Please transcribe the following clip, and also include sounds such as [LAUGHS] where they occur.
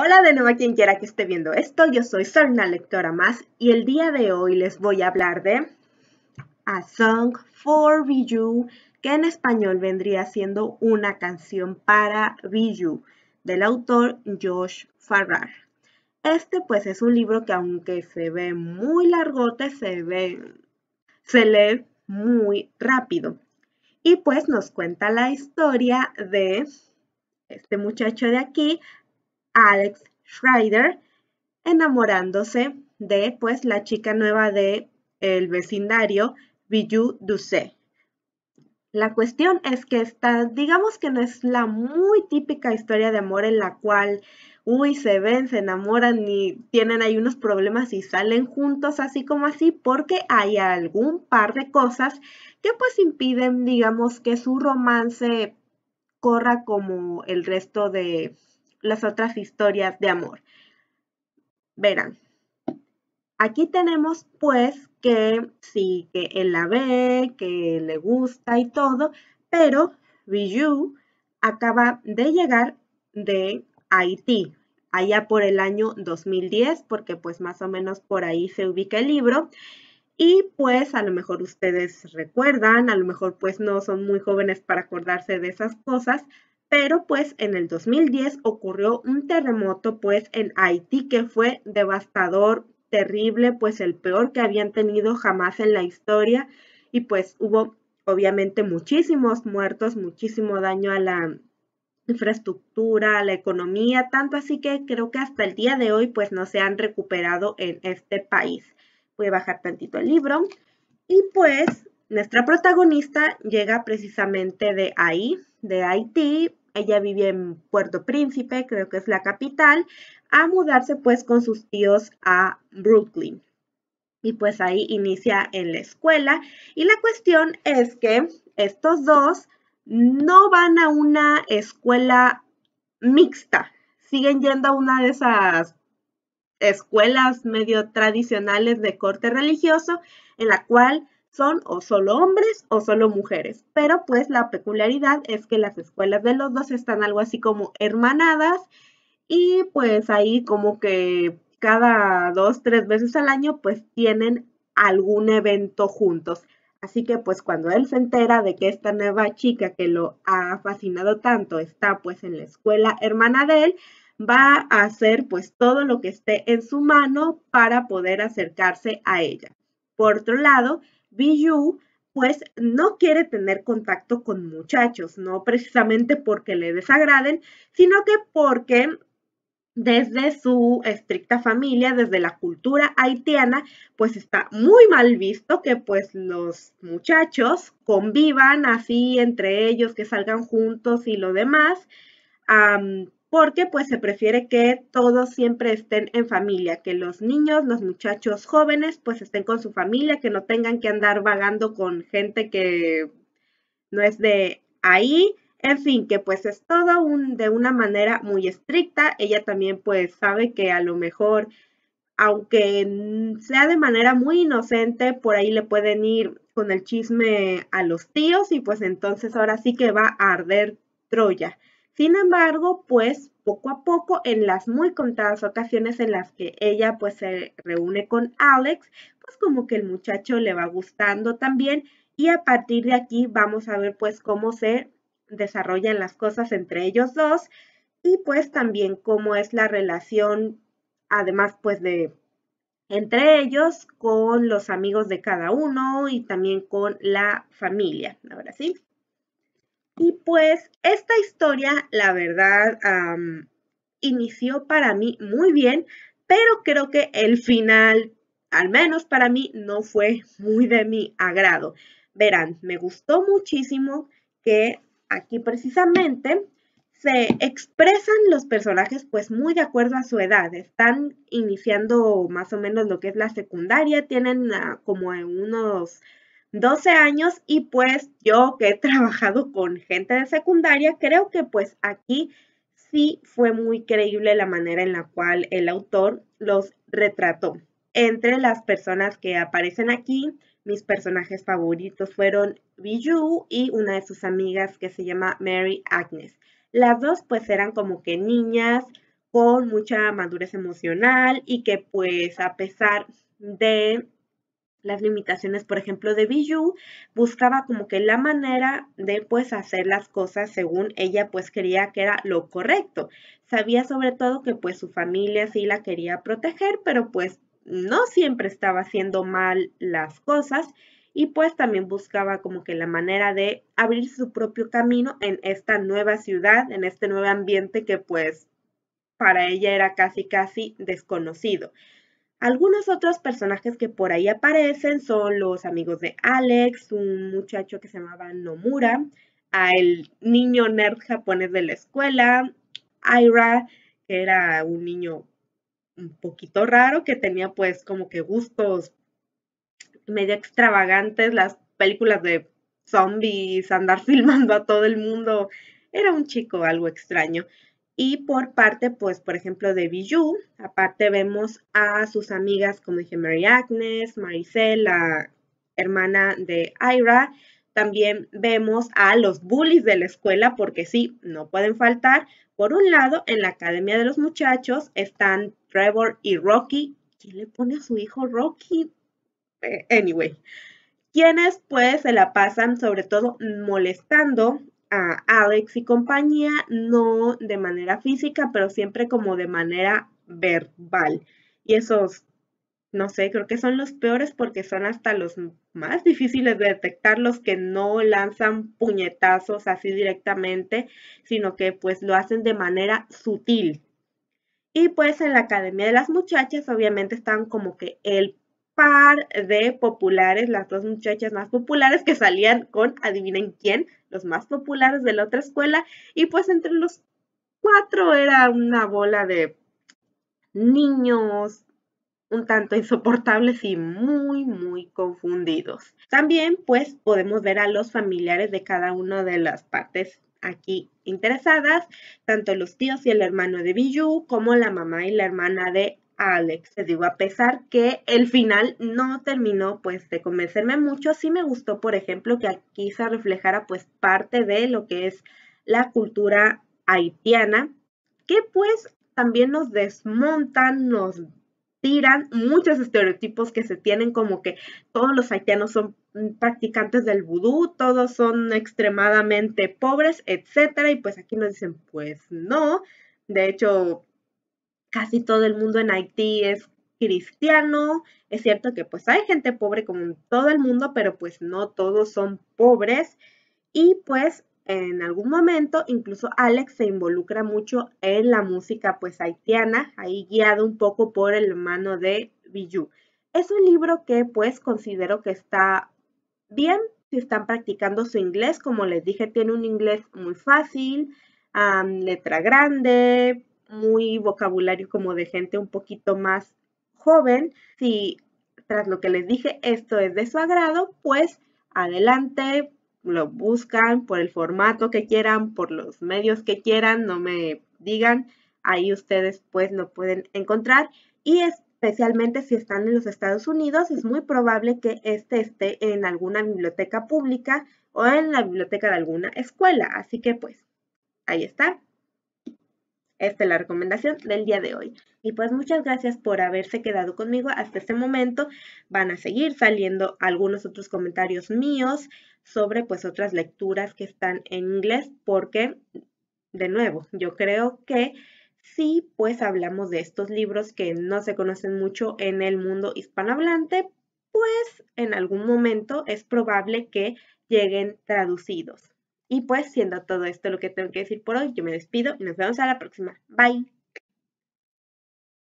Hola de nuevo a quien quiera que esté viendo esto, yo soy Serna Lectora Más y el día de hoy les voy a hablar de A Song for Bijou, que en español vendría siendo una canción para Bijou, del autor Josh Farrar. Este pues es un libro que aunque se ve muy largote, se ve, se lee muy rápido. Y pues nos cuenta la historia de este muchacho de aquí, Alex Schreider enamorándose de pues la chica nueva de el vecindario Bijou Doucet. La cuestión es que esta, digamos que no es la muy típica historia de amor en la cual, uy, se ven, se enamoran y tienen ahí unos problemas y salen juntos así como así, porque hay algún par de cosas que pues impiden, digamos, que su romance corra como el resto de, las otras historias de amor. Verán. Aquí tenemos pues que sí, que él la ve, que le gusta y todo, pero Bijou acaba de llegar de Haití, allá por el año 2010, porque pues más o menos por ahí se ubica el libro. Y pues a lo mejor ustedes recuerdan, a lo mejor pues no son muy jóvenes para acordarse de esas cosas, pero pues en el 2010 ocurrió un terremoto pues en Haití que fue devastador, terrible, pues el peor que habían tenido jamás en la historia y pues hubo obviamente muchísimos muertos, muchísimo daño a la infraestructura, a la economía, tanto así que creo que hasta el día de hoy pues no se han recuperado en este país. Voy a bajar tantito el libro y pues nuestra protagonista llega precisamente de ahí, de Haití, ella vive en Puerto Príncipe, creo que es la capital, a mudarse pues con sus tíos a Brooklyn. Y pues ahí inicia en la escuela. Y la cuestión es que estos dos no van a una escuela mixta, siguen yendo a una de esas escuelas medio tradicionales de corte religioso en la cual son o solo hombres o solo mujeres, pero pues la peculiaridad es que las escuelas de los dos están algo así como hermanadas y pues ahí como que cada dos, tres veces al año pues tienen algún evento juntos. Así que pues cuando él se entera de que esta nueva chica que lo ha fascinado tanto está pues en la escuela hermana de él, va a hacer pues todo lo que esté en su mano para poder acercarse a ella. Por otro lado, BU, pues no quiere tener contacto con muchachos, no precisamente porque le desagraden, sino que porque desde su estricta familia, desde la cultura haitiana, pues está muy mal visto que pues los muchachos convivan así entre ellos, que salgan juntos y lo demás porque pues se prefiere que todos siempre estén en familia, que los niños, los muchachos jóvenes pues estén con su familia, que no tengan que andar vagando con gente que no es de ahí. En fin, que pues es todo de una manera muy estricta. Ella también pues sabe que a lo mejor, aunque sea de manera muy inocente, por ahí le pueden ir con el chisme a los tíos y pues entonces ahora sí que va a arder Troya. Sin embargo, pues poco a poco, en las muy contadas ocasiones en las que ella pues se reúne con Alex, pues como que el muchacho le va gustando también y a partir de aquí vamos a ver pues cómo se desarrollan las cosas entre ellos dos y pues también cómo es la relación, además pues de entre ellos, con los amigos de cada uno y también con la familia. Ahora sí. Y pues esta historia, la verdad, inició para mí muy bien, pero creo que el final, al menos para mí, no fue muy de mi agrado. Verán, me gustó muchísimo que aquí precisamente se expresan los personajes pues muy de acuerdo a su edad. Están iniciando más o menos lo que es la secundaria, tienen ah, como unos 12 años y pues yo que he trabajado con gente de secundaria, creo que pues aquí sí fue muy creíble la manera en la cual el autor los retrató. Entre las personas que aparecen aquí, mis personajes favoritos fueron Bijou y una de sus amigas que se llama Mary Agnes. Las dos pues eran como que niñas con mucha madurez emocional y que pues a pesar de las limitaciones, por ejemplo, de Bijou, buscaba como que la manera de pues hacer las cosas según ella pues quería que era lo correcto. Sabía sobre todo que pues su familia sí la quería proteger, pero pues no siempre estaba haciendo mal las cosas y pues también buscaba como que la manera de abrir su propio camino en esta nueva ciudad, en este nuevo ambiente que pues para ella era casi casi desconocido. Algunos otros personajes que por ahí aparecen son los amigos de Alex, un muchacho que se llamaba Nomura, el niño nerd japonés de la escuela, Ira, que era un niño un poquito raro, que tenía pues como que gustos medio extravagantes, las películas de zombies, andar [LAUGHS] filmando a todo el mundo, era un chico algo extraño. Y por parte, pues, por ejemplo, de Bijou, aparte vemos a sus amigas, como dije, Mary Agnes, Maricel, la hermana de Ira. También vemos a los bullies de la escuela, porque sí, no pueden faltar. Por un lado, en la Academia de los Muchachos están Trevor y Rocky. ¿Quién le pone a su hijo Rocky? Eh, anyway. Quienes, pues, se la pasan sobre todo molestando a Alex y compañía, no de manera física, pero siempre como de manera verbal. Y esos, no sé, creo que son los peores porque son hasta los más difíciles de detectar, los que no lanzan puñetazos así directamente, sino que pues lo hacen de manera sutil. Y pues en la Academia de las Muchachas obviamente están como que el par de populares, las dos muchachas más populares que salían con, adivinen quién, los más populares de la otra escuela. Y pues entre los cuatro era una bola de niños un tanto insoportables y muy, muy confundidos. También pues podemos ver a los familiares de cada una de las partes aquí interesadas, tanto los tíos y el hermano de Bijou como la mamá y la hermana de Alex, te digo, a pesar que el final no terminó pues de convencerme mucho, sí me gustó, por ejemplo, que aquí se reflejara pues parte de lo que es la cultura haitiana, que pues también nos desmontan, nos tiran muchos estereotipos que se tienen como que todos los haitianos son practicantes del vudú, todos son extremadamente pobres, etcétera, y pues aquí nos dicen, pues no, de hecho, casi todo el mundo en Haití es cristiano. Es cierto que pues hay gente pobre como todo el mundo, pero pues no todos son pobres. Y pues en algún momento incluso Alex se involucra mucho en la música pues haitiana, ahí guiado un poco por el hermano de Bijou. Es un libro que pues considero que está bien si están practicando su inglés, como les dije, tiene un inglés muy fácil, letra grande, muy vocabulario como de gente un poquito más joven. Si tras lo que les dije esto es de su agrado, pues adelante, lo buscan por el formato que quieran, por los medios que quieran, no me digan, ahí ustedes pues lo pueden encontrar y especialmente si están en los Estados Unidos, es muy probable que este esté en alguna biblioteca pública o en la biblioteca de alguna escuela, así que pues ahí está. Esta es la recomendación del día de hoy. Y pues muchas gracias por haberse quedado conmigo hasta este momento. Van a seguir saliendo algunos otros comentarios míos sobre pues otras lecturas que están en inglés porque, de nuevo, yo creo que si pues hablamos de estos libros que no se conocen mucho en el mundo hispanohablante, pues en algún momento es probable que lleguen traducidos. Y pues siendo todo esto lo que tengo que decir por hoy, yo me despido y nos vemos a la próxima. Bye.